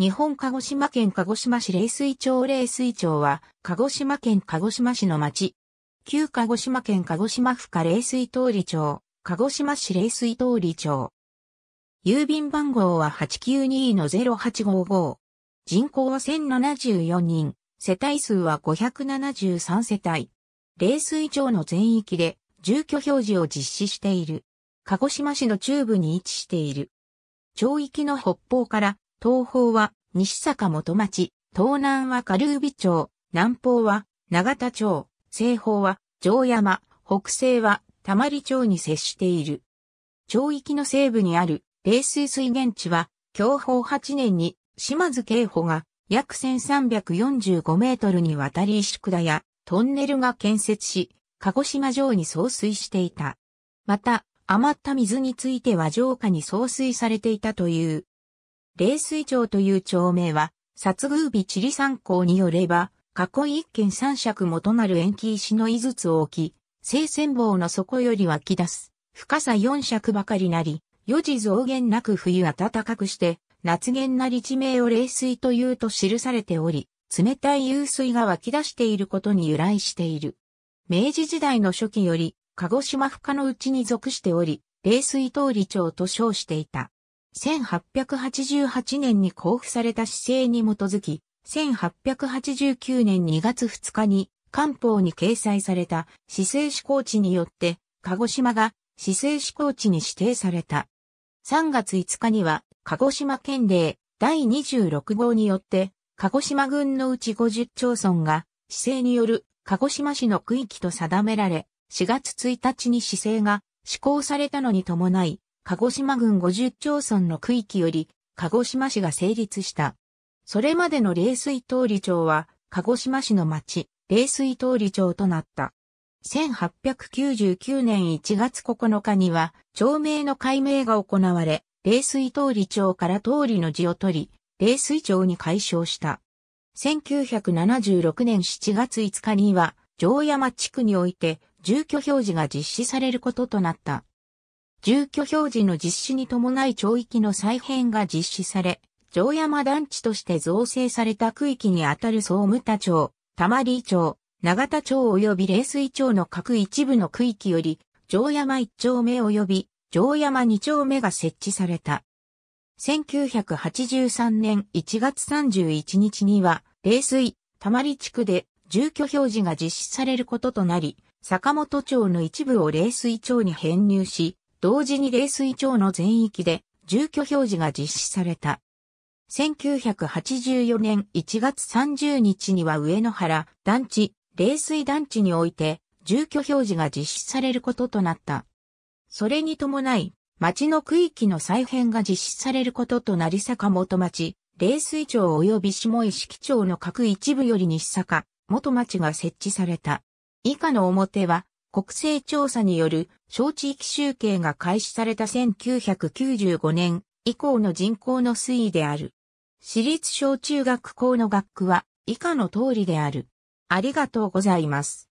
日本鹿児島県鹿児島市冷水町冷水町は、鹿児島県鹿児島市の町。旧鹿児島県鹿児島府下冷水通り町、鹿児島市冷水通り町。郵便番号は892-0855。人口は1074人、世帯数は573世帯。冷水町の全域で住居表示を実施している。鹿児島市の中部に位置している。町域の北方から東方は西坂元町、東南は下流ー町、南方は長田町、西方は城山、北西は玉里町に接している。町域の西部にある冷水水源地は、享保8年に島津警保が約1345メートルにわたり石管やトンネルが建設し、鹿児島城に送水していた。また、余った水については城下に送水されていたという冷水町という町名は、殺宮日地理参考によれば、過去一軒三尺もとなる延期石の井筒を置き、聖戦棒の底より湧き出す、深さ四尺ばかりなり、四時増減なく冬暖かくして、夏限なり地名を冷水というと記されており、冷たい湧水が湧き出していることに由来している。明治時代の初期より、鹿児島深のうちに属しており、冷水通り町と称していた。1888年に交付された市政に基づき、1889年2月2日に官報に掲載された市政施行地によって、鹿児島が市政施行地に指定された。3月5日には、鹿児島県令第26号によって、鹿児島郡のうち50町村が、市政による鹿児島市の区域と定められ、4月1日に市政が施行されたのに伴い、鹿児島郡50町村の区域より、鹿児島市が成立した。それまでの冷水通り町は、鹿児島市の町、冷水通り町となった。1899年1月9日には、町名の改名が行われ、冷水通り町から通りの字を取り、冷水町に改称した。1976年7月5日には、城山地区において、住居表示が実施されることとなった。住居表示の実施に伴い町域の再編が実施され、城山団地として造成された区域にあたる総務田町、玉里町、長田町及び冷水町の各一部の区域より、城山一丁目及び城山二丁目が設置された。1983年1月31日には、冷水、玉里地区で住居表示が実施されることとなり、坂本町の一部を冷水町に編入し、同時に冷水町の全域で住居表示が実施された。1984年1月30日には上野原団地、冷水団地において住居表示が実施されることとなった。それに伴い、町の区域の再編が実施されることとなり坂本町、冷水町及び下石町の各一部より西坂、元町が設置された。以下の表は国勢調査による小地域集計が開始された1995年以降の人口の推移である。私立小中学校の学区は以下の通りである。ありがとうございます。